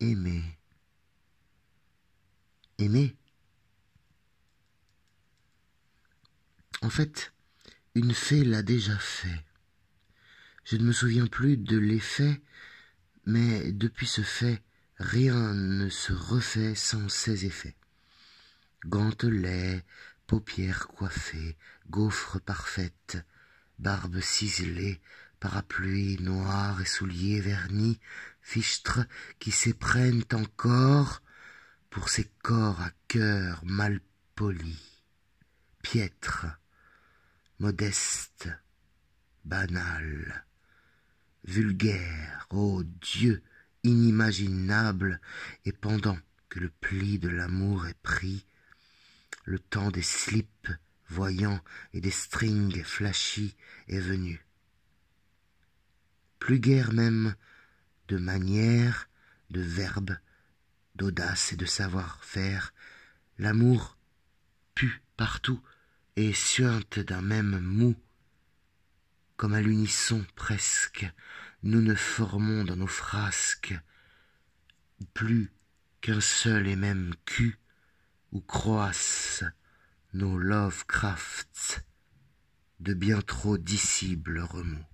aimer. Aimer. En fait, une fée l'a déjà fait. Je ne me souviens plus de l'effet, mais depuis ce fait, rien ne se refait sans ses effets. Gantelets, paupières coiffées, gaufres parfaites, barbe ciselée, parapluies noirs et souliers vernis, fichtres qui s'éprennent encore pour ces corps à cœur mal polis, piètre, modestes, banal, vulgaire, ô Dieu, inimaginable, et pendant que le pli de l'amour est pris, le temps des slips voyants et des strings flashy est venu plus guère même de manière, de verbe, d'audace et de savoir-faire. L'amour pu partout et suinte d'un même mou. Comme à l'unisson presque, nous ne formons dans nos frasques plus qu'un seul et même cul où croissent nos Lovecrafts de bien trop dissibles remous.